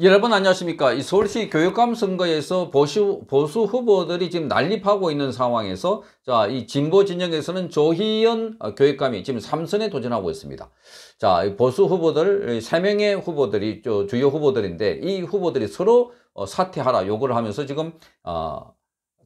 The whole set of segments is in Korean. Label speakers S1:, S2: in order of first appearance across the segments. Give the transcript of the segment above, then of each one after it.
S1: 여러분 안녕하십니까 이 서울시 교육감 선거에서 보수, 보수 후보들이 지금 난립하고 있는 상황에서 자이 진보 진영에서는 조희연 교육감이 지금 삼선에 도전하고 있습니다 자 보수 후보들 3명의 후보들이 주요 후보들인데 이 후보들이 서로 어, 사퇴하라 요구를 하면서 지금 어,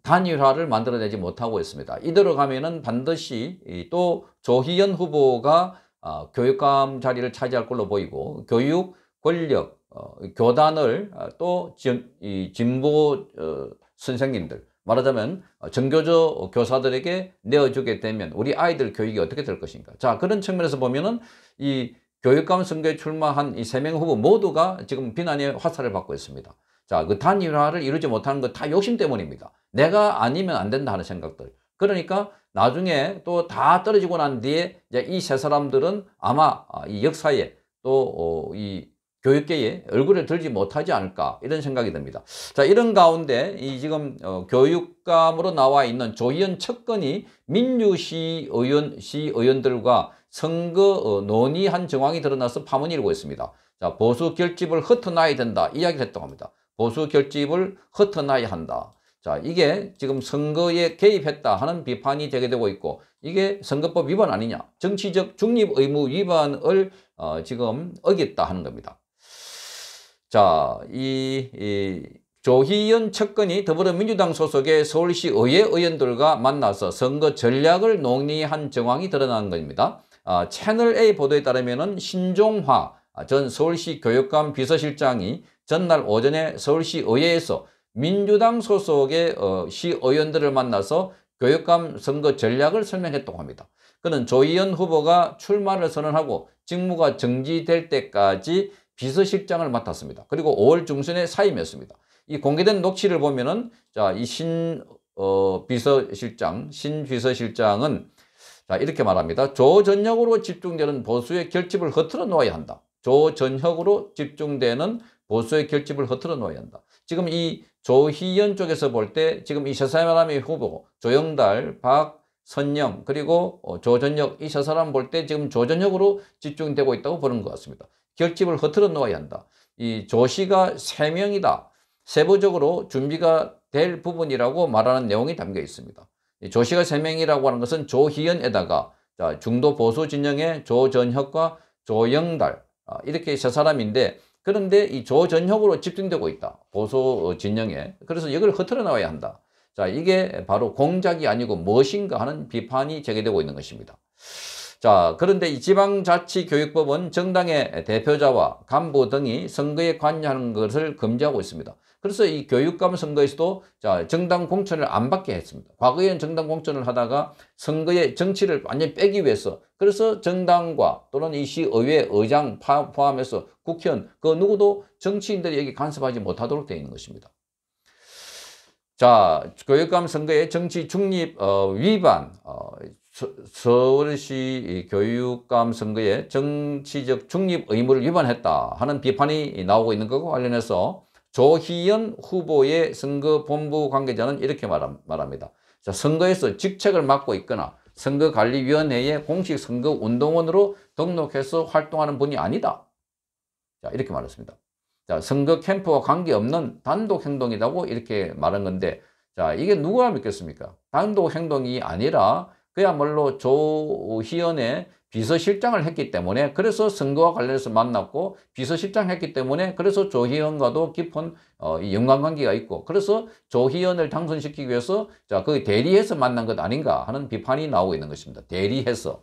S1: 단일화를 만들어내지 못하고 있습니다 이대로 가면은 반드시 또 조희연 후보가 어, 교육감 자리를 차지할 걸로 보이고 교육 권력 어, 교단을 아, 또 진보 어, 선생님들 말하자면 정교조 어, 교사들에게 내어주게 되면 우리 아이들 교육이 어떻게 될 것인가 자 그런 측면에서 보면은 이 교육감 선거에 출마한 이 세 명 후보 모두가 지금 비난의 화살을 받고 있습니다 자 그 단일화를 이루지 못하는 것 다 욕심 때문입니다 내가 아니면 안 된다 하는 생각들 그러니까 나중에 또 다 떨어지고 난 뒤에 이제 이세 사람들은 아마 아, 이 역사에 또이 어, 교육계에 얼굴을 들지 못하지 않을까 이런 생각이 듭니다. 자 이런 가운데 이 지금 어, 교육감으로 나와 있는 조희연 척건이 민주시 의원 시 의원들과 선거 어, 논의한 정황이 드러나서 파문이 일고 있습니다. 자 보수 결집을 흩어놔야 된다 이야기를 했다고 합니다. 보수 결집을 흩어놔야 한다. 자 이게 지금 선거에 개입했다 하는 비판이 되게 되고 있고 이게 선거법 위반 아니냐 정치적 중립 의무 위반을 어, 지금 어겼다 하는 겁니다. 자, 이, 이 조희연 측근이 더불어민주당 소속의 서울시 의회 의원들과 만나서 선거 전략을 논의한 정황이 드러난 겁니다. 아, 채널A 보도에 따르면 신종화 전 서울시 교육감 비서실장이 전날 오전에 서울시 의회에서 민주당 소속의 어, 시의원들을 만나서 교육감 선거 전략을 설명했다고 합니다. 그는 조희연 후보가 출마를 선언하고 직무가 정지될 때까지 비서실장을 맡았습니다. 그리고 5월 중순에 사임했습니다. 이 공개된 녹취를 보면은 자, 이 신 어, 비서실장, 신 비서실장은 자, 이렇게 말합니다. 조전역으로 집중되는 보수의 결집을 흐트러 놓아야 한다. 조전역으로 집중되는 보수의 결집을 흐트러 놓아야 한다. 지금 이 조희연 쪽에서 볼 때 지금 이세 사람의 후보 조영달, 박선영 그리고 어, 조전혁 이세 사람 볼 때 지금 조전혁으로 집중되고 있다고 보는 것 같습니다. 결집을 흐트러 놓아야 한다. 이 조시가 3명이다. 세부적으로 준비가 될 부분이라고 말하는 내용이 담겨 있습니다. 이 조시가 3명이라고 하는 것은 조희연에다가 자, 중도 보수 진영의 조전혁과 조영달 아, 이렇게 세 사람인데 그런데 이 조전혁으로 집중되고 있다. 보수 어, 진영에. 그래서 이걸 흐트러 나와야 한다. 자, 이게 바로 공작이 아니고 무엇인가 하는 비판이 제기되고 있는 것입니다. 자, 그런데 이 지방자치교육법은 정당의 대표자와 간부 등이 선거에 관여하는 것을 금지하고 있습니다. 그래서 이 교육감 선거에서도 자, 정당 공천을 안 받게 했습니다. 과거에는 정당 공천을 하다가 선거의 정치를 완전히 빼기 위해서 그래서 정당과 또는 이 시의회 의장 포함해서 국회의원 그 누구도 정치인들이 여기 간섭하지 못하도록 되어 있는 것입니다. 자, 교육감 선거의 정치 중립 어, 위반 어, 서울시 교육감 선거에 정치적 중립 의무를 위반했다 하는 비판이 나오고 있는 것과 관련해서 조희연 후보의 선거본부 관계자는 이렇게 말합니다. 자, 선거에서 직책을 맡고 있거나 선거관리위원회의 공식 선거운동원으로 등록해서 활동하는 분이 아니다. 자, 이렇게 말했습니다. 자, 선거 캠프와 관계없는 단독 행동이라고 이렇게 말한 건데 자, 이게 누가 믿겠습니까? 단독 행동이 아니라 그야말로 조희연의 비서실장을 했기 때문에 그래서 선거와 관련해서 만났고 비서실장 했기 때문에 그래서 조희연과도 깊은 어, 연관관계가 있고 그래서 조희연을 당선시키기 위해서 자, 그 대리해서 만난 것 아닌가 하는 비판이 나오고 있는 것입니다. 대리해서.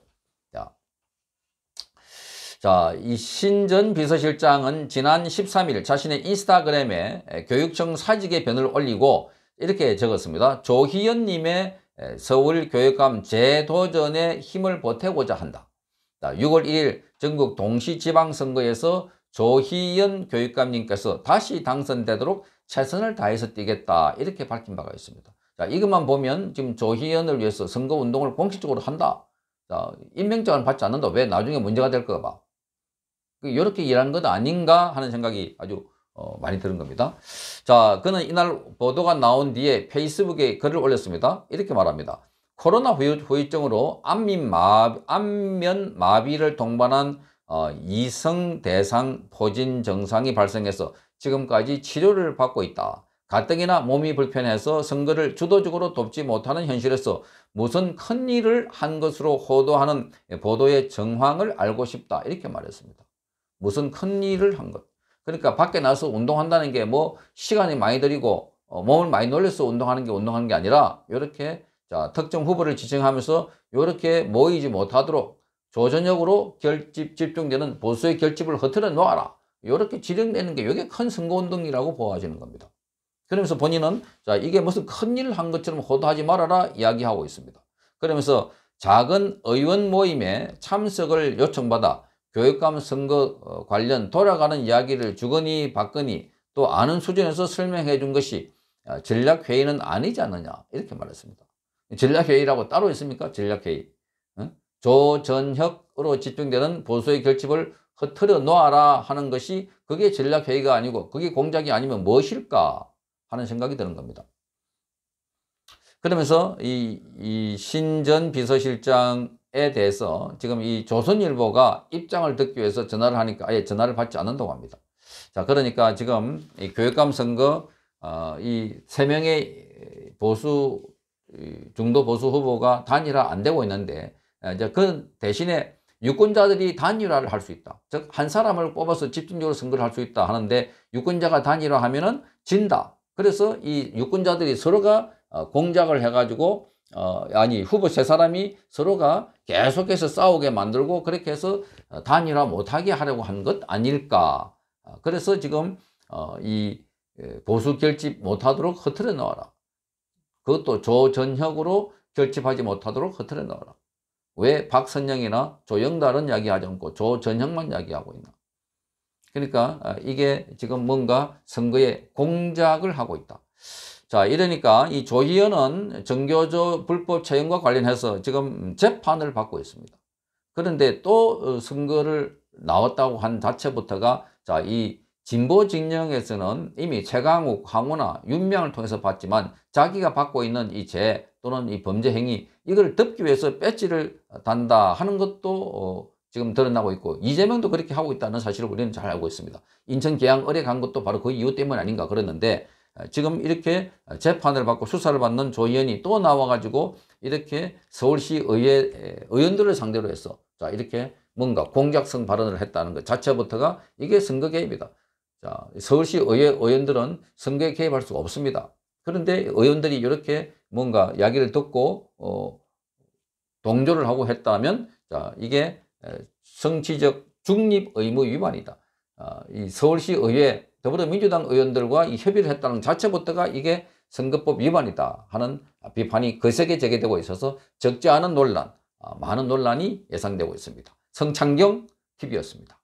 S1: 자, 이 신전 비서실장은 지난 13일 자신의 인스타그램에 교육청 사직의 변을 올리고 이렇게 적었습니다. 조희연님의 예, 서울교육감 재도전에 힘을 보태고자 한다. 6월 1일 전국 동시지방선거에서 조희연 교육감님께서 다시 당선되도록 최선을 다해서 뛰겠다 이렇게 밝힌 바가 있습니다. 자, 이것만 보면 지금 조희연을 위해서 선거운동을 공식적으로 한다. 자, 임명장을 받지 않는다. 왜 나중에 문제가 될까 봐. 이렇게 그 일하것 아닌가 하는 생각이 아주 어, 많이 들은 겁니다. 자, 그는 이날 보도가 나온 뒤에 페이스북에 글을 올렸습니다. 이렇게 말합니다. 코로나 후유증으로 안면마비, 안면마비를 동반한 어, 이성대상 포진 증상이 발생해서 지금까지 치료를 받고 있다. 가뜩이나 몸이 불편해서 선거를 주도적으로 돕지 못하는 현실에서 무슨 큰일을 한 것으로 호도하는 보도의 정황을 알고 싶다. 이렇게 말했습니다. 무슨 큰일을 한 것. 그러니까 밖에 나서 운동한다는 게 뭐 시간이 많이 들이고 어, 몸을 많이 놀려서 운동하는 게 운동하는 게 아니라 이렇게 자 특정 후보를 지칭하면서 이렇게 모이지 못하도록 조전력으로 결집 집중되는 보수의 결집을 흐트려 놓아라. 이렇게 지령되는 게 이게 큰 선거운동이라고 보아지는 겁니다. 그러면서 본인은 자 이게 무슨 큰 일 한 것처럼 호도하지 말아라 이야기하고 있습니다. 그러면서 작은 의원 모임에 참석을 요청받아 교육감 선거 어, 관련 돌아가는 이야기를 주거니 받거니 또 아는 수준에서 설명해 준 것이 아, 전략회의는 아니지 않느냐 이렇게 말했습니다. 전략회의라고 따로 있습니까? 전략회의. 조전혁으로 집중되는 보수의 결집을 흐트려 놓아라 하는 것이 그게 전략회의가 아니고 그게 공작이 아니면 무엇일까 하는 생각이 드는 겁니다. 그러면서 이, 이 신전 비서실장 에 대해서 지금 이 조선일보가 입장을 듣기 위해서 전화를 하니까 아예 전화를 받지 않는다고 합니다. 자, 그러니까 지금 이 교육감 선거, 어, 이세 명의 보수, 중도 보수 후보가 단일화 안 되고 있는데, 어, 이제 그 대신에 유권자들이 단일화를 할 수 있다. 즉, 한 사람을 뽑아서 집중적으로 선거를 할 수 있다 하는데, 유권자가 단일화 하면은 진다. 그래서 이 유권자들이 서로가 어, 공작을 해가지고 어, 아니 후보 세 사람이 서로가 계속해서 싸우게 만들고 그렇게 해서 단일화 못하게 하려고 한 것 아닐까 어, 그래서 지금 어, 이 보수 결집 못하도록 흐트려 넣어라 그것도 조전혁으로 결집하지 못하도록 흐트려 넣어라 왜 박선영이나 조영달은 이야기하지 않고 조전혁만 이야기하고 있나 그러니까 어, 이게 지금 뭔가 선거에 공작을 하고 있다 자 이러니까 이 조희연은 정교조 불법 채용과 관련해서 지금 재판을 받고 있습니다. 그런데 또 어, 선거를 나왔다고 한 자체부터가 자 이 진보 진영에서는 이미 최강욱, 황우나 윤명을 통해서 봤지만 자기가 받고 있는 이 죄 또는 이 범죄 행위 이걸 덮기 위해서 배지를 단다 하는 것도 어, 지금 드러나고 있고 이재명도 그렇게 하고 있다는 사실을 우리는 잘 알고 있습니다. 인천 계양 을에 간 것도 바로 그 이유 때문 아닌가 그러는데 아, 지금 이렇게 재판을 받고 수사를 받는 조 의원이 또 나와가지고 이렇게 서울시 의회 의원들을 상대로 해서 자 이렇게 뭔가 공작성 발언을 했다는 것 자체부터가 이게 선거 개입이다. 자 서울시 의회 의원들은 선거에 개입할 수가 없습니다. 그런데 의원들이 이렇게 뭔가 이야기를 듣고 어, 동조를 하고 했다면 자 이게 성취적 중립 의무 위반이다. 아, 이 서울시 의회 더불어민주당 의원들과 이 협의를 했다는 자체부터가 이게 선거법 위반이다 하는 비판이 거세게 제기되고 있어서 적지 않은 논란, 아, 많은 논란이 예상되고 있습니다. 성창경 TV였습니다.